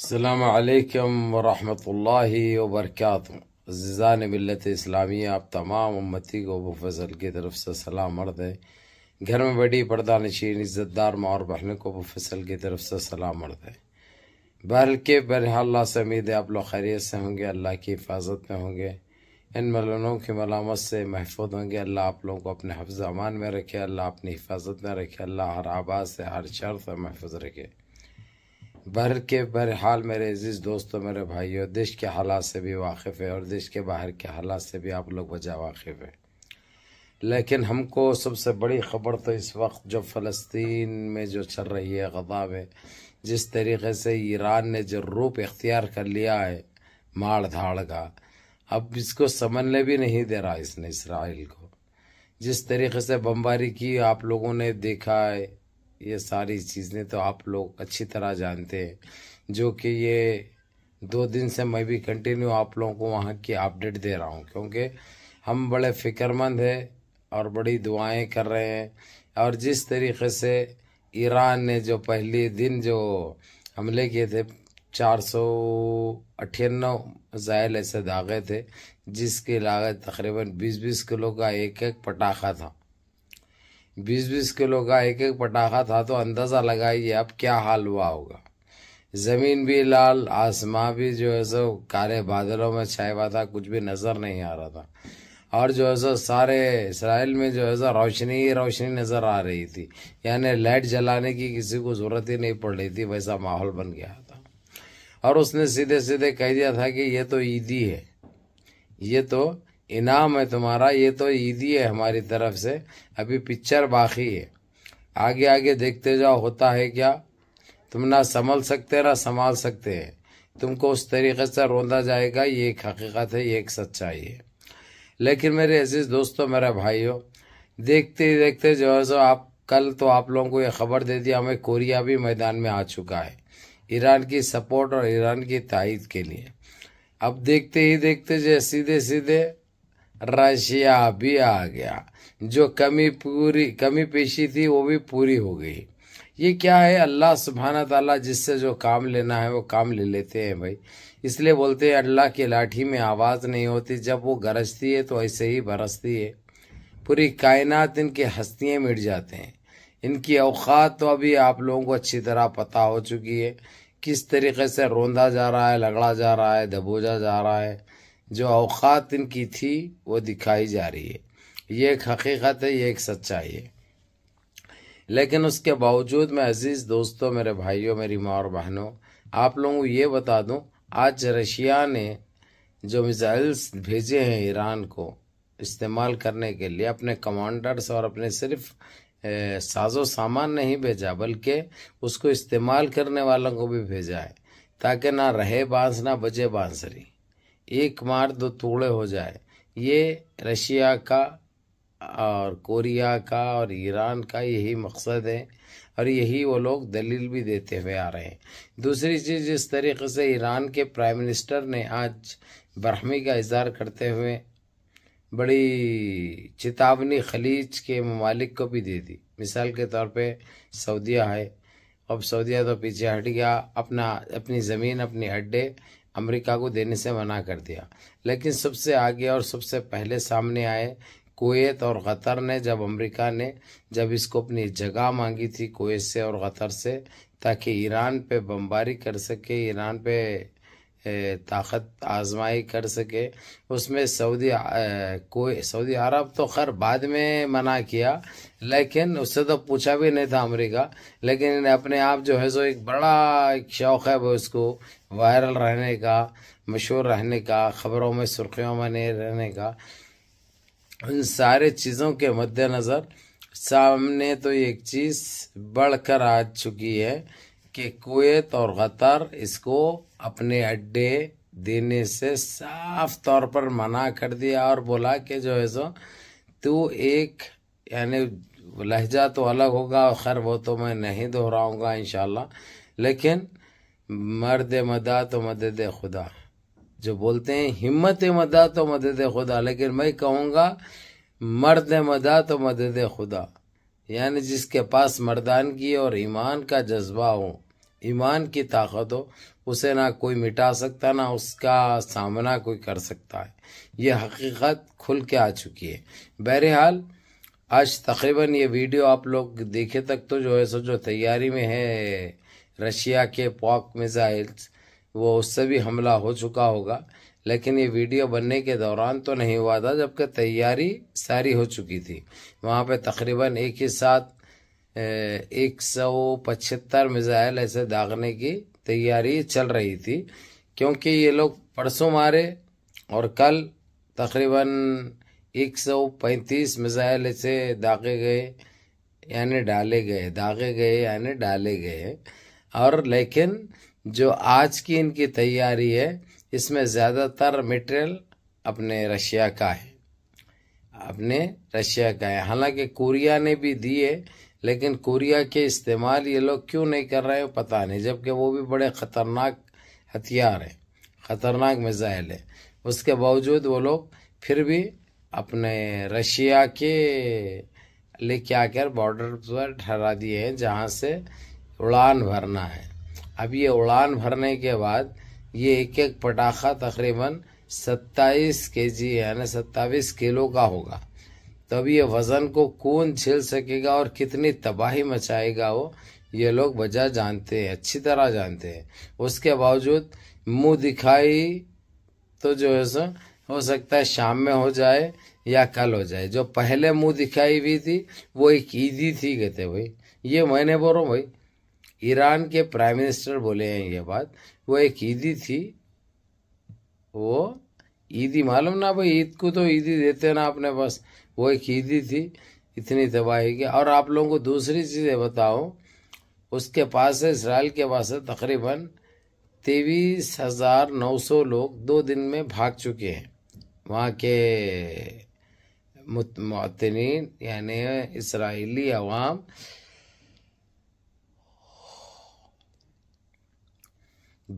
अल्लाम वरहमल वबरक अज़ान मिलत इस्लामी आप तमाम उम्मती को बफजल की तरफ से सलाम अर्द है घर में बड़ी पर्दा नशीन इज़्ज़तदार माँ और बहनों को बफसल की तरफ से सलाम अर्द है बहल के बरह से उम्मीद है आप लोग खैरियत से होंगे अल्लाह की हिफाजत में होंगे इन मलनों की मलामत से महफूज होंगे अल्लाह आप लोगों को अपने हफ्ज़ अमान में रखे अल्लाह अपनी हिफाजत में रखे अल्लाह हर आबाद से हर शर से महफूज रखे भर के भर हाल मेरे अजीज़ दोस्तों मेरे भाइयों देश के हालात से भी वाकिफ़ है और देश के बाहर के हालात से भी आप लोग वजह वाकिफ़ है लेकिन हमको सबसे बड़ी ख़बर तो इस वक्त जो फ़लस्तीन में जो चल रही है गदा में जिस तरीके से ईरान ने जो रूप इख्तियार कर लिया है मार धाड़ का अब इसको समझने भी नहीं दे रहा इसने इसराइल को जिस तरीके से बमबारी की आप लोगों ने देखा है ये सारी चीज़ें तो आप लोग अच्छी तरह जानते हैं जो कि ये दो दिन से मैं भी कंटिन्यू आप लोगों को वहाँ की अपडेट दे रहा हूँ क्योंकि हम बड़े फिक्रमंद हैं और बड़ी दुआएं कर रहे हैं और जिस तरीके से ईरान ने जो पहले दिन जो हमले किए थे चार सौ अठानवे जायल ऐसे दागे थे जिसकी लागत तकरीबन बीस बीस किलो का एक एक पटाखा था बीस बीस किलो का एक एक पटाखा था तो अंदाज़ा लगाइए अब क्या हाल हुआ होगा ज़मीन भी लाल आसमां भी जो है सो काले बादलों में छाया हुआ था कुछ भी नज़र नहीं आ रहा था और जो है सो सारे इसराइल में जो है सो रोशनी ही रोशनी नज़र आ रही थी यानी लाइट जलाने की किसी को ज़रूरत ही नहीं पड़ रही थी वैसा माहौल बन गया था और उसने सीधे सीधे कह दिया था कि ये तो ईदी है ये तो इनाम है तुम्हारा ये तो ईदी है हमारी तरफ से अभी पिक्चर बाकी है आगे आगे देखते जाओ होता है क्या तुम ना संभल सकते ना संभाल सकते हैं तुमको उस तरीके से रोंदा जाएगा ये एक हकीकत है ये एक सच्चाई है लेकिन मेरे अजीज दोस्तों मेरे भाइयों देखते देखते जो है सो आप कल तो आप लोगों को ये खबर दे दी हमें कोरिया भी मैदान में आ चुका है ईरान की सपोर्ट और ईरान की तइद के लिए अब देखते ही देखते जो सीधे सीधे रशिया भी आ गया जो कमी पूरी कमी पेशी थी वो भी पूरी हो गई ये क्या है अल्लाह सुबहाना तला जिससे जो काम लेना है वो काम ले लेते हैं भाई इसलिए बोलते हैं अल्लाह की लाठी में आवाज़ नहीं होती जब वो गरजती है तो ऐसे ही बरसती है पूरी कायनात इनकी हस्तियाँ मिट जाते हैं इनकी अवकात तो अभी आप लोगों को अच्छी तरह पता हो चुकी है किस तरीके से रोंदा जा रहा है लगड़ा जा रहा है दबोजा जा रहा है जो अवकात इनकी थी वो दिखाई जा रही है ये एक हकीकत है ये एक सच्चाई है लेकिन उसके बावजूद मैं अजीज़ दोस्तों मेरे भाइयों मेरी माँ और बहनों आप लोगों को ये बता दूं आज रशिया ने जो मिज़ाइल्स भेजे हैं ईरान को इस्तेमाल करने के लिए अपने कमांडर्स और अपने सिर्फ साजो सामान नहीं भेजा बल्कि उसको इस्तेमाल करने वालों को भी भेजा है ताकि ना रहे बांस ना बजे बांसरी एक मार दो टुकड़े हो जाए ये रशिया का और कोरिया का और ईरान का यही मकसद है और यही वो लोग दलील भी देते हुए आ रहे हैं दूसरी चीज़ जिस तरीके से ईरान के प्राइम मिनिस्टर ने आज बरहमी का इजहार करते हुए बड़ी चेतावनी खलीज के ममालिक को भी दे दी मिसाल के तौर पे सऊदिया है अब सऊदिया तो पीछे हट गया अपना अपनी ज़मीन अपने अड्डे अमेरिका को देने से मना कर दिया लेकिन सबसे आगे और सबसे पहले सामने आए कुवैत और क़तर ने जब अमेरिका ने जब इसको अपनी जगह मांगी थी कुवैत से और क़तर से ताकि ईरान पे बमबारी कर सके ईरान पे ताकत आजमाई कर सके उसमें सऊदी कोई सऊदी अरब तो खैर बाद में मना किया लेकिन उससे तो पूछा भी नहीं था अमेरिका लेकिन अपने आप जो है सो एक बड़ा एक शौक़ है वो उसको वायरल रहने का मशहूर रहने का ख़बरों में सुर्खियों में नहीं रहने का उन सारे चीज़ों के मद्देनज़र सामने तो एक चीज़ बढ़कर आ चुकी है कि कुत और कतर इसको अपने अड्डे देने से साफ तौर पर मना कर दिया और बोला कि जो है सो तू एक यानी लहजा तो अलग होगा और खैर वो तो मैं नहीं दोहराऊंगा इन लेकिन मर्द मदा तो मदद खुदा जो बोलते हैं हिम्मत मदा तो मदद खुदा लेकिन मैं कहूँगा मर्द मदा तो मदद खुदा यानी जिसके पास मर्दानगी और ईमान का जज्बा हो ईमान की ताकत हो उसे ना कोई मिटा सकता ना उसका सामना कोई कर सकता है यह हकीकत खुल के आ चुकी है बहरहाल आज तकरीबन ये वीडियो आप लोग देखे तक तो जो है सो जो तैयारी में है रशिया के पॉक मिज़ाइल्स वो उससे भी हमला हो चुका होगा लेकिन ये वीडियो बनने के दौरान तो नहीं हुआ था जबकि तैयारी सारी हो चुकी थी वहाँ पे तकरीबन एक ही साथ एक सौ पचहत्तर मिज़ाइल ऐसे दागने की तैयारी चल रही थी क्योंकि ये लोग परसों मारे और कल तकरीबन पैंतीस मिज़ाइल ऐसे दागे गए यानी डाले गए दागे गए यानी डाले गए और लेकिन जो आज की इनकी तैयारी है इसमें ज़्यादातर मटेरियल अपने रशिया का है अपने रशिया का है हालांकि कोरिया ने भी दिए लेकिन कोरिया के इस्तेमाल ये लोग क्यों नहीं कर रहे हैं पता नहीं जबकि वो भी बड़े ख़तरनाक हथियार हैं ख़तरनाक मिज़ाइल है उसके बावजूद वो लोग फिर भी अपने रशिया के लेके आकर बॉर्डर पर ठहरा दिए हैं जहाँ से उड़ान भरना है अब ये उड़ान भरने के बाद ये एक एक पटाखा तकरीबन 27 केजी यानी 27 किलो का होगा तब ये वज़न को कौन झेल सकेगा और कितनी तबाही मचाएगा वो ये लोग वजह जानते हैं अच्छी तरह जानते हैं उसके बावजूद मुंह दिखाई तो जो है सो हो सकता है शाम में हो जाए या कल हो जाए जो पहले मुंह दिखाई हुई थी वो एक ईदी थी कहते भाई ये मैंने बोलो भाई ईरान के प्राइम मिनिस्टर बोले हैं ये बात वो एक ईदी थी वो ईदी मालूम ना भाई ईद को तो ईदी देते ना अपने बस वो एक ईदी थी इतनी तबाही की और आप लोगों को दूसरी चीज़ें बताऊं उसके पास से इसराइल के पास से तकरीबन तेईस हज़ार नौ सौ लोग दो दिन में भाग चुके हैं वहाँ के मतनी यानी इसराइली अवाम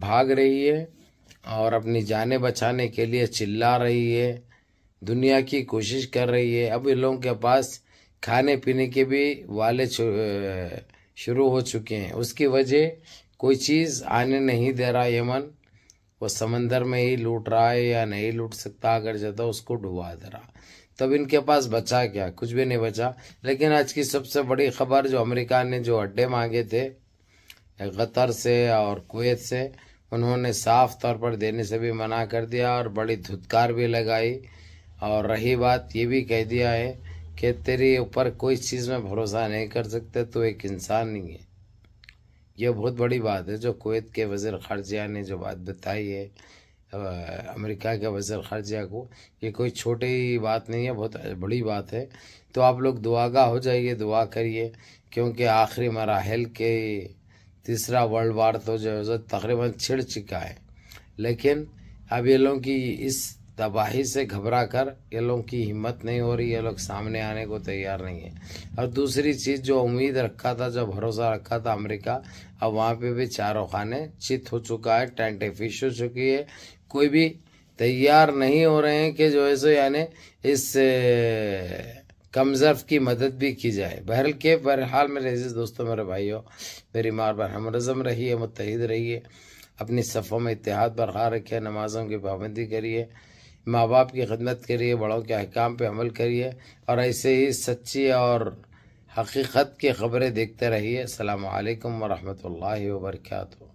भाग रही है और अपनी जाने बचाने के लिए चिल्ला रही है दुनिया की कोशिश कर रही है अब इन लोगों के पास खाने पीने के भी वाले शुरू हो चुके हैं उसकी वजह कोई चीज़ आने नहीं दे रहा यमन वो समंदर में ही लूट रहा है या नहीं लूट सकता अगर जाता उसको डुबा दे रहा तब इनके पास बचा क्या कुछ भी नहीं बचा लेकिन आज की सबसे बड़ी खबर जो अमेरिका ने जो अड्डे मांगे थे कतर से और कुवैत से उन्होंने साफ तौर पर देने से भी मना कर दिया और बड़ी धुतकार भी लगाई और रही बात ये भी कह दिया है कि तेरे ऊपर कोई चीज़ में भरोसा नहीं कर सकते तो एक इंसान नहीं है यह बहुत बड़ी बात है जो कुवैत के वज़र खारजिया ने जो बात बताई है अमेरिका के वजर खारजिया को ये कोई छोटी बात नहीं है बहुत बड़ी बात है तो आप लोग दुआगा हो जाइए दुआ करिए क्योंकि आखिरी मराहल के तीसरा वर्ल्ड वार तो जो है तकरीबन छिड़ चुका है लेकिन अब ये लोग की इस तबाही से घबरा कर ये लोग की हिम्मत नहीं हो रही ये लोग सामने आने को तैयार नहीं है और दूसरी चीज़ जो उम्मीद रखा था जो भरोसा रखा था अमेरिका अब वहाँ पे भी चारों खाने चित हो चुका है टेंटे फिश हो चुकी है कोई भी तैयार नहीं हो रहे हैं कि जो है सो यानी इस कमजर्फ की मदद भी की जाए बहरल के बहरहाल मेरे अजीज़ दोस्तों मेरे भाइयों मेरी मार पर हमरज़म रहिए मुतहद रहिए अपनी सफ़ों में इतिहाद बरकरार रखिए नमाज़ों की पाबंदी करिए माँ बाप की खदमत करिए बड़ों के अहकाम पर अमल करिए और ऐसे ही सच्ची और हकीकत की खबरें देखते रहिए अल्लाम वरहमल वर्का